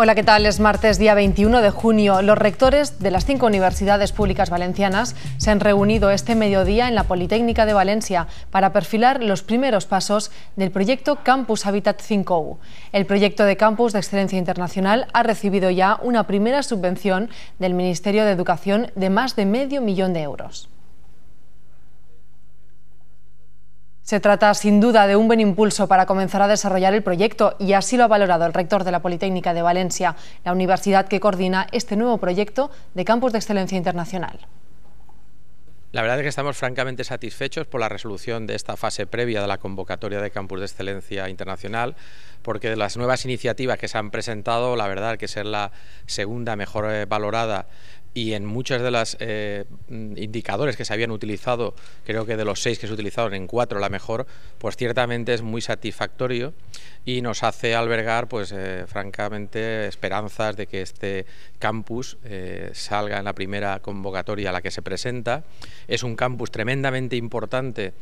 Hola, ¿qué tal? Es martes, día 21 de junio. Los rectores de las cinco universidades públicas valencianas se han reunido este mediodía en la Politécnica de Valencia para perfilar los primeros pasos del proyecto Campus Habitat 5U. El proyecto de campus de excelencia internacional ha recibido ya una primera subvención del Ministerio de Educación de más de medio millón de euros. Se trata sin duda de un buen impulso para comenzar a desarrollar el proyecto y así lo ha valorado el rector de la Politécnica de Valencia, la universidad que coordina este nuevo proyecto de Campus de Excelencia Internacional. La verdad es que estamos francamente satisfechos por la resolución de esta fase previa de la convocatoria de Campus de Excelencia Internacional, porque de las nuevas iniciativas que se han presentado, la verdad que es la segunda mejor eh, valorada y en muchos de las eh, mm, indicadores que se habían utilizado, creo que de los seis que se utilizaron en cuatro la mejor, pues ciertamente es muy satisfactorio y nos hace albergar, pues eh, francamente, esperanzas de que este campus eh, salga en la primera convocatoria a la que se presenta. Es un campus tremendamente importante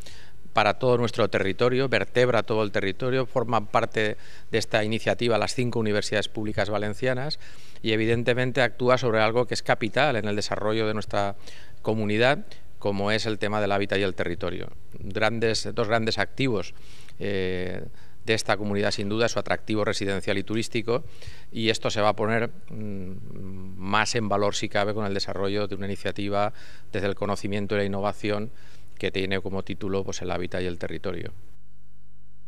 para todo nuestro territorio, vertebra todo el territorio, forman parte de esta iniciativa las cinco universidades públicas valencianas y evidentemente actúa sobre algo que es capital en el desarrollo de nuestra comunidad, como es el tema del hábitat y el territorio. dos grandes activos. Eh, de esta comunidad sin duda, su atractivo residencial y turístico, y esto se va a poner mm, más en valor si cabe con el desarrollo de una iniciativa desde el conocimiento y la innovación que tiene como título pues, el hábitat y el territorio.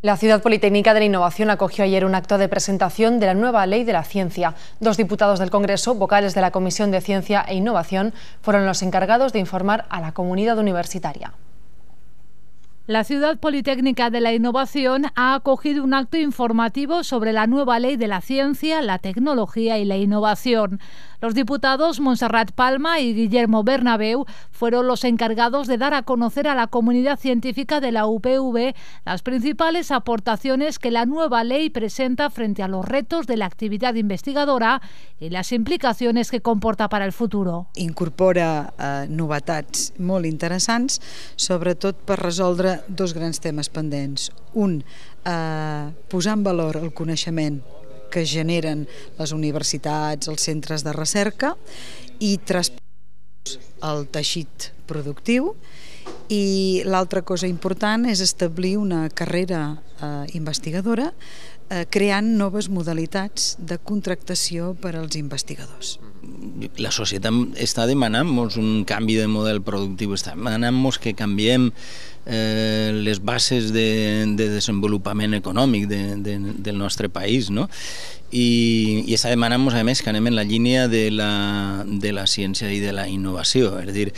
La Ciudad Politécnica de la Innovación acogió ayer un acto de presentación de la nueva Ley de la Ciencia. Dos diputados del Congreso, vocales de la Comisión de Ciencia e Innovación, fueron los encargados de informar a la comunidad universitaria. La Ciudad Politécnica de la Innovación ha acogido un acto informativo sobre la nueva ley de la ciencia, la tecnología y la innovación. Los diputados Monserrat Palma y Guillermo Bernabeu fueron los encargados de dar a conocer a la comunidad científica de la UPV las principales aportaciones que la nueva ley presenta frente a los retos de la actividad investigadora y las implicaciones que comporta para el futuro. Incorpora eh, novedades muy molt interessants, sobretot per resoldre dos grans temes pendents. Un, eh, posar en valor el coneixement que generen les universitats, els centres de recerca i traspasar el teixit productiu i l'altra cosa important és establir una carrera eh, investigadora eh, creant noves modalitats de contractació per als investigadors. La societat està demanant-nos un canvi de model productiu, està demanant-nos que canviem eh, les bases de, de desenvolupament econòmic de, de, del nostre país, no? I, i està demanant-nos, a més, que anem en la línia de la, de la ciència i de la innovació. És a dir,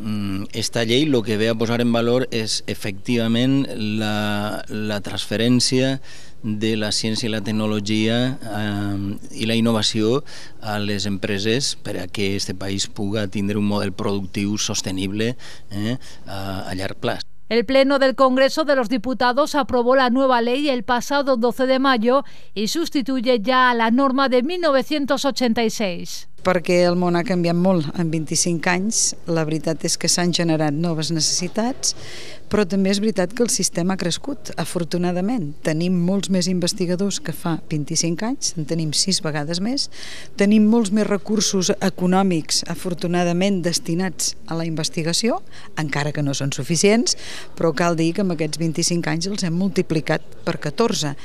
mm, esta llei el que ve a posar en valor és efectivament la, la transferència de la ciència i la tecnologia eh, i la innovació a les empreses per a que este país puga tindre un model productiu sostenible eh, a, a llarg plaç. El Pleno del Congreso de los Diputados aprobó la nueva ley el pasado 12 de mayo y sustituye ya a la norma de 1986 perquè el món ha canviat molt en 25 anys. La veritat és que s'han generat noves necessitats, però també és veritat que el sistema ha crescut, afortunadament. Tenim molts més investigadors que fa 25 anys, en tenim 6 vegades més, tenim molts més recursos econòmics, afortunadament, destinats a la investigació, encara que no són suficients, però cal dir que amb aquests 25 anys els hem multiplicat per 14.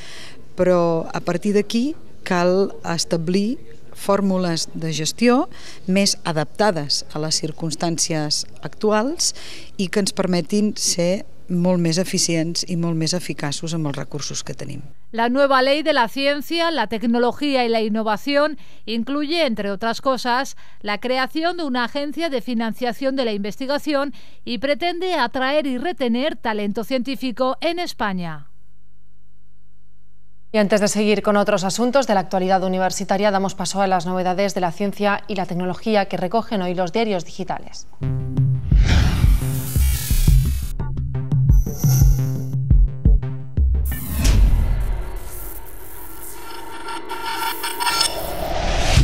Però a partir d'aquí cal establir fórmules de gestió més adaptades a les circumstàncies actuals i que ens permetin ser molt més eficients i molt més eficaços amb els recursos que tenim. La nova llei de la ciència, la tecnologia i la innovació incluye, entre altres coses, la creació d'una agència de financiació de la investigació i pretende atraer i retener talento científico en Espanya. Y antes de seguir con otros asuntos de la actualidad universitaria, damos paso a las novedades de la ciencia y la tecnología que recogen hoy los diarios digitales.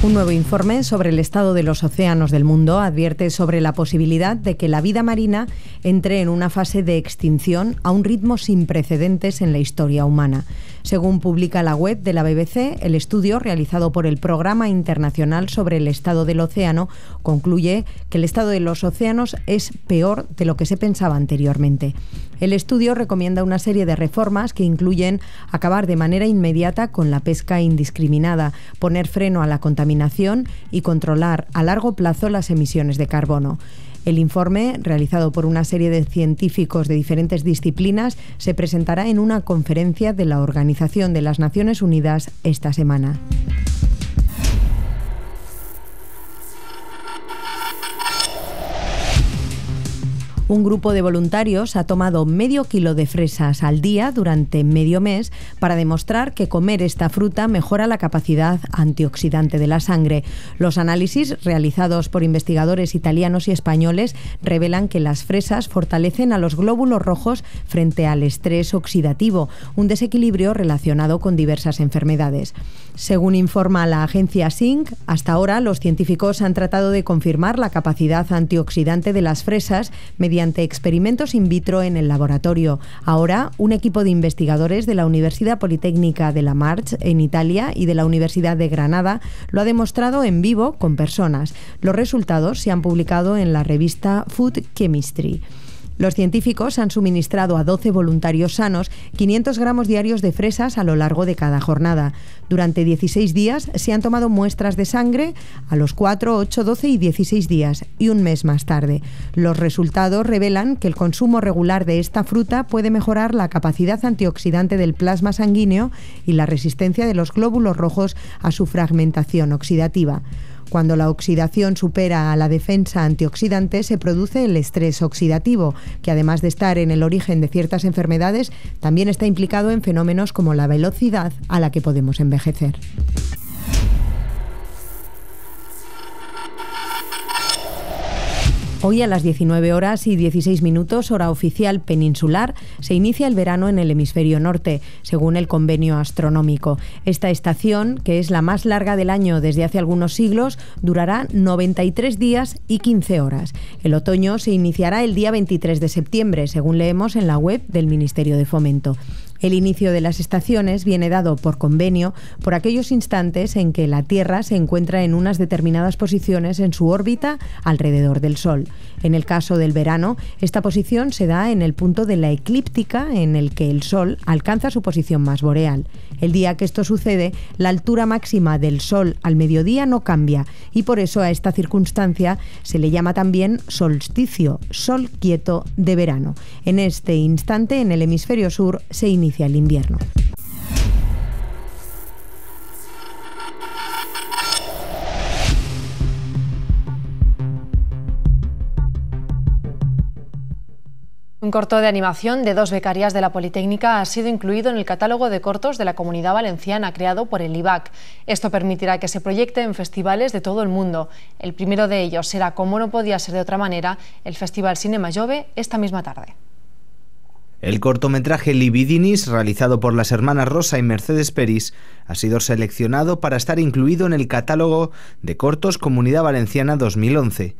Un nuevo informe sobre el estado de los océanos del mundo advierte sobre la posibilidad de que la vida marina entre en una fase de extinción a un ritmo sin precedentes en la historia humana. Según publica la web de la BBC, el estudio realizado por el Programa Internacional sobre el Estado del Océano concluye que el estado de los océanos es peor de lo que se pensaba anteriormente. El estudio recomienda una serie de reformas que incluyen acabar de manera inmediata con la pesca indiscriminada, poner freno a la contaminación y controlar a largo plazo las emisiones de carbono. El informe, realizado por una serie de científicos de diferentes disciplinas, se presentará en una conferencia de la Organización de las Naciones Unidas esta semana. Un grupo de voluntarios ha tomado medio kilo de fresas al día durante medio mes para demostrar que comer esta fruta mejora la capacidad antioxidante de la sangre. Los análisis realizados por investigadores italianos y españoles revelan que las fresas fortalecen a los glóbulos rojos frente al estrés oxidativo, un desequilibrio relacionado con diversas enfermedades. Según informa la agencia SINC, hasta ahora los científicos han tratado de confirmar la capacidad antioxidante de las fresas mediante experimentos in vitro en el laboratorio. Ahora, un equipo de investigadores de la Universidad Politécnica de la March en Italia y de la Universidad de Granada lo ha demostrado en vivo con personas. Los resultados se han publicado en la revista Food Chemistry. Los científicos han suministrado a 12 voluntarios sanos 500 gramos diarios de fresas a lo largo de cada jornada. Durante 16 días se han tomado muestras de sangre a los 4, 8, 12 y 16 días y un mes más tarde. Los resultados revelan que el consumo regular de esta fruta puede mejorar la capacidad antioxidante del plasma sanguíneo y la resistencia de los glóbulos rojos a su fragmentación oxidativa. Cuando la oxidación supera a la defensa antioxidante, se produce el estrés oxidativo, que además de estar en el origen de ciertas enfermedades, también está implicado en fenómenos como la velocidad a la que podemos envejecer. Hoy a las 19 horas y 16 minutos, hora oficial peninsular, se inicia el verano en el hemisferio norte, según el convenio astronómico. Esta estación, que es la más larga del año desde hace algunos siglos, durará 93 días y 15 horas. El otoño se iniciará el día 23 de septiembre, según leemos en la web del Ministerio de Fomento. El inicio de las estaciones viene dado por convenio por aquellos instantes en que la Tierra se encuentra en unas determinadas posiciones en su órbita alrededor del Sol. En el caso del verano, esta posición se da en el punto de la eclíptica en el que el Sol alcanza su posición más boreal. El día que esto sucede, la altura máxima del Sol al mediodía no cambia y por eso a esta circunstancia se le llama también solsticio, sol quieto de verano. En este instante, en el hemisferio sur, se inicia ...hacia el invierno. Un corto de animación de dos becarias de la Politécnica ha sido incluido en el catálogo de cortos de la Comunidad Valenciana creado por el IBAC. Esto permitirá que se proyecte en festivales de todo el mundo. El primero de ellos será, como no podía ser de otra manera, el Festival Cinema Llove esta misma tarde. El cortometraje Libidinis, realizado por las hermanas Rosa y Mercedes Peris, ha sido seleccionado para estar incluido en el catálogo de cortos Comunidad Valenciana 2011.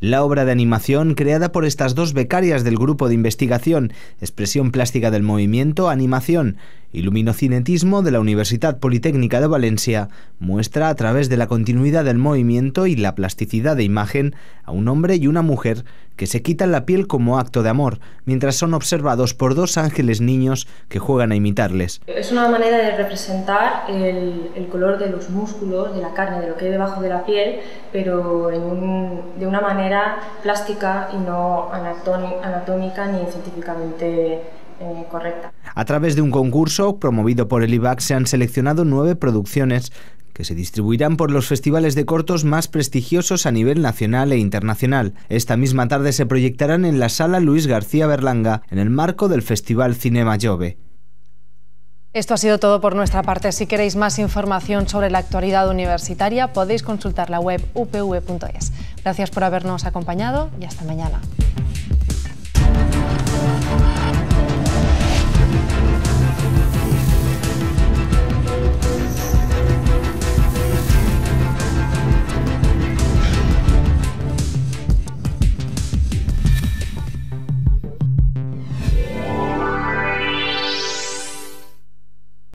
La obra de animación creada por estas dos becarias del grupo de investigación Expresión Plástica del Movimiento Animación Iluminocinetismo de la Universidad Politécnica de Valencia muestra a través de la continuidad del movimiento y la plasticidad de imagen a un hombre y una mujer que se quitan la piel como acto de amor, mientras son observados por dos ángeles niños que juegan a imitarles. Es una manera de representar el, color de los músculos, de la carne, de lo que hay debajo de la piel, pero de una manera plástica y no anatómica ni científicamente eh, a través de un concurso promovido por el IBAC se han seleccionado nueve producciones que se distribuirán por los festivales de cortos más prestigiosos a nivel nacional e internacional. Esta misma tarde se proyectarán en la sala Luis García Berlanga, en el marco del Festival Cinema Llove. Esto ha sido todo por nuestra parte. Si queréis más información sobre la actualidad universitaria, podéis consultar la web upv.es. Gracias por habernos acompañado y hasta mañana.